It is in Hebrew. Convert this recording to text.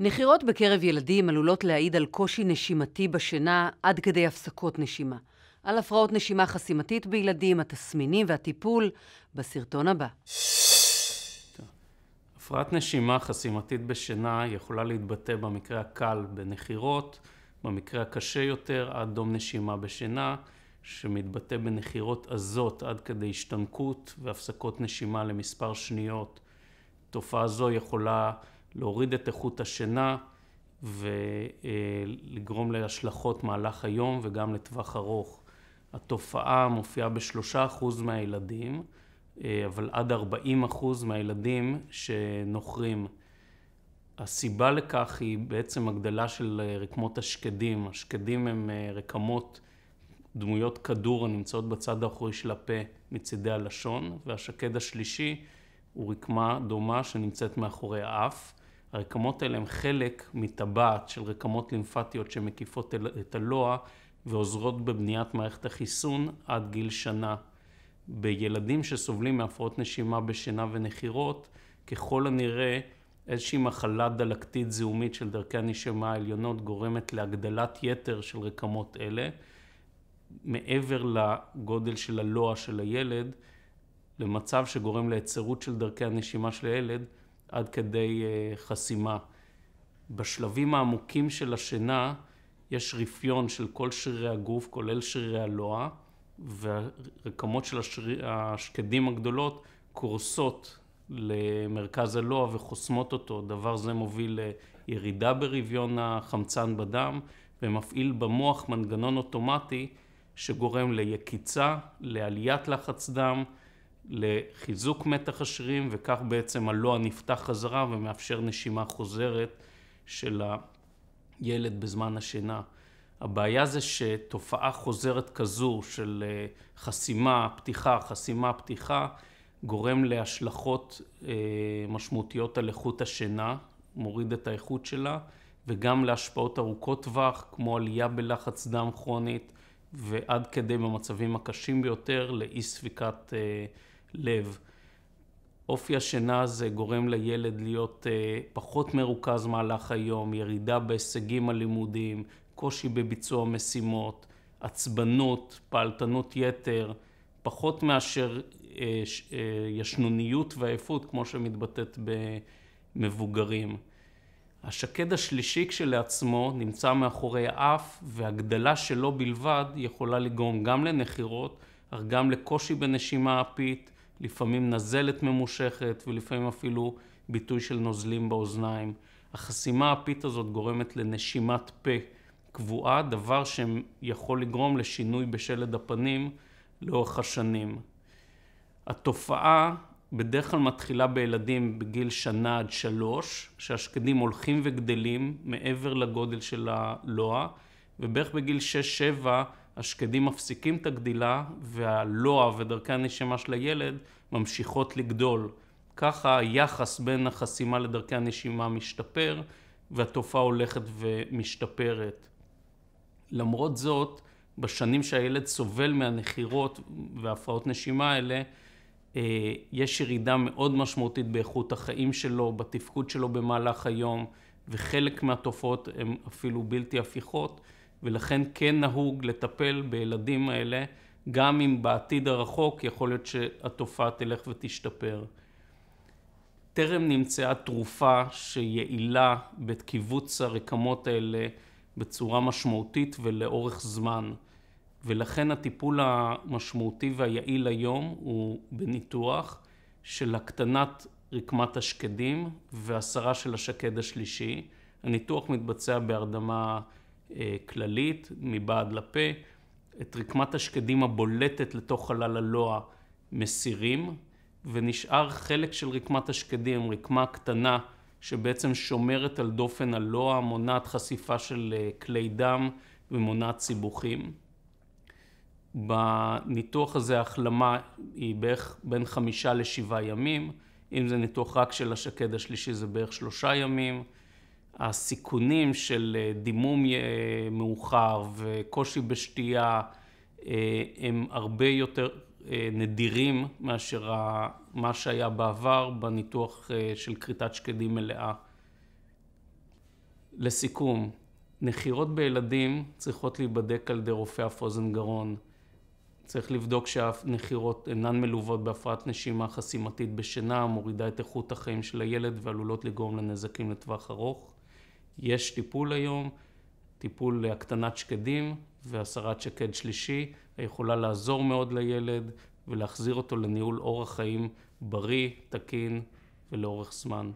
נחירות בקרב ילדים עלולות להעיד על קושי נשימתי בשינה עד כדי הפסקות נשימה. על הפרעות נשימה חסימתית בילדים, התסמינים והטיפול, בסרטון הבא. הפרעת נשימה חסימתית בשינה יכולה להתבטא במקרה הקל בנחירות, במקרה הקשה יותר עד דום נשימה בשינה, שמתבטא בנחירות עזות עד כדי השתנקות והפסקות נשימה למספר שניות. תופעה זו יכולה להוריד את איכות השינה ולגרום להשלכות מהלך היום וגם לטווח ארוך. התופעה מופיעה בשלושה אחוז מהילדים, אה, אבל עד ארבעים אחוז מהילדים שנוחרים. הסיבה לכך היא בעצם הגדלה של אה, רקמות השקדים. השקדים הם אה, רקמות דמויות כדור הנמצאות בצד האחורי של הפה מצידי הלשון, והשקד השלישי הוא רקמה דומה שנמצאת מאחורי האף. הרקמות האלה הן חלק מטבעת של רקמות לימפטיות שמקיפות את הלוע ועוזרות בבניית מערכת החיסון עד גיל שנה. בילדים שסובלים מהפרעות נשימה בשינה ונחירות, ככל הנראה איזושהי מחלה דלקתית זיהומית של דרכי הנשימה העליונות גורמת להגדלת יתר של רקמות אלה, מעבר לגודל של הלוע של הילד, למצב שגורם להיצרות של דרכי הנשימה של הילד, עד כדי אה, חסימה. בשלבים העמוקים של השינה יש רפיון של כל שרירי הגוף, כולל שרירי הלוע, והרקמות של השריר, השקדים הגדולות קורסות למרכז הלוע וחוסמות אותו. דבר זה מוביל לירידה ברביון החמצן בדם ומפעיל במוח מנגנון אוטומטי שגורם ליקיצה, לעליית לחץ דם, לחיזוק מתח השרירים, וכך בעצם הלוע נפתח חזרה ומאפשר נשימה חוזרת של הילד בזמן השינה. הבעיה זה שתופעה חוזרת כזו של אה, חסימה, פתיחה, חסימה, פתיחה, גורם להשלכות אה, משמעותיות על איכות השינה, מוריד את האיכות שלה, וגם להשפעות ארוכות טווח, כמו עלייה בלחץ דם כרונית, ועד כדי במצבים הקשים ביותר לאי ספיקת אה, לב. אופי השינה הזה גורם לילד להיות אה, פחות מרוכז מהלך היום, ירידה בהישגים הלימודיים, קושי בביצוע משימות, עצבנות, פעלתנות יתר, פחות מאשר אה, ש, אה, ישנוניות ועייפות כמו שמתבטאת במבוגרים. השקד השלישי כשלעצמו נמצא מאחורי האף והגדלה שלו בלבד יכולה לגרום גם לנחירות, אך גם לקושי בנשימה אפית, לפעמים נזלת ממושכת ולפעמים אפילו ביטוי של נוזלים באוזניים. החסימה הפית הזאת גורמת לנשימת פה קבועה, דבר שיכול לגרום לשינוי בשלד הפנים לאורך השנים. התופעה בדרך כלל מתחילה בילדים בגיל שנה עד שלוש, שהשקדים הולכים וגדלים מעבר לגודל של הלוע, ובערך בגיל שש-שבע השקדים מפסיקים את הגדילה והלוע ודרכי הנשימה של הילד ממשיכות לגדול. ככה היחס בין החסימה לדרכי הנשימה משתפר והתופעה הולכת ומשתפרת. למרות זאת, בשנים שהילד סובל מהנחירות והפרעות נשימה האלה, אה, יש ירידה מאוד משמעותית באיכות החיים שלו, בתפקוד שלו במהלך היום, וחלק מהתופעות הן אפילו בלתי הפיכות. ולכן כן נהוג לטפל בילדים האלה, גם אם בעתיד הרחוק יכול להיות שהתופעה תלך ותשתפר. טרם נמצאה תרופה שיעילה בקיבוץ הרקמות האלה בצורה משמעותית ולאורך זמן. ולכן הטיפול המשמעותי והיעיל היום הוא בניתוח של הקטנת רקמת השקדים והסרה של השקד השלישי. הניתוח מתבצע בהרדמה אה, כללית, מבעד לפה. את רקמת השקדים הבולטת לתוך חלל הלוע מסירים, ונשאר חלק של רקמת השקדים, רקמה קטנה, שבעצם שומרת על דופן הלוע, מונעת חשיפה של אה, כלי דם ומונעת סיבוכים. בניתוח הזה ההחלמה היא בערך בין חמישה לשבעה ימים, אם זה ניתוח רק של השקד השלישי זה בערך שלושה ימים, הסיכונים של אה, דימום אה, מאוחר וקושי בשתייה אה, הם הרבה יותר נדירים מאשר מה שהיה בעבר בניתוח של כריתת שקדים מלאה. לסיכום, נחירות בילדים צריכות להיבדק על ידי רופא אף אוזן גרון. צריך לבדוק שהנחירות אינן מלוות בהפרעת נשימה חסימתית בשינה, מורידה את איכות החיים של הילד ועלולות לגרום לנזקים לטווח ארוך. יש טיפול היום, טיפול להקטנת שקדים והסרת שקד שלישי, היכולה לעזור מאוד לילד ולהחזיר אותו לניהול אורח חיים בריא, תקין ולאורך זמן.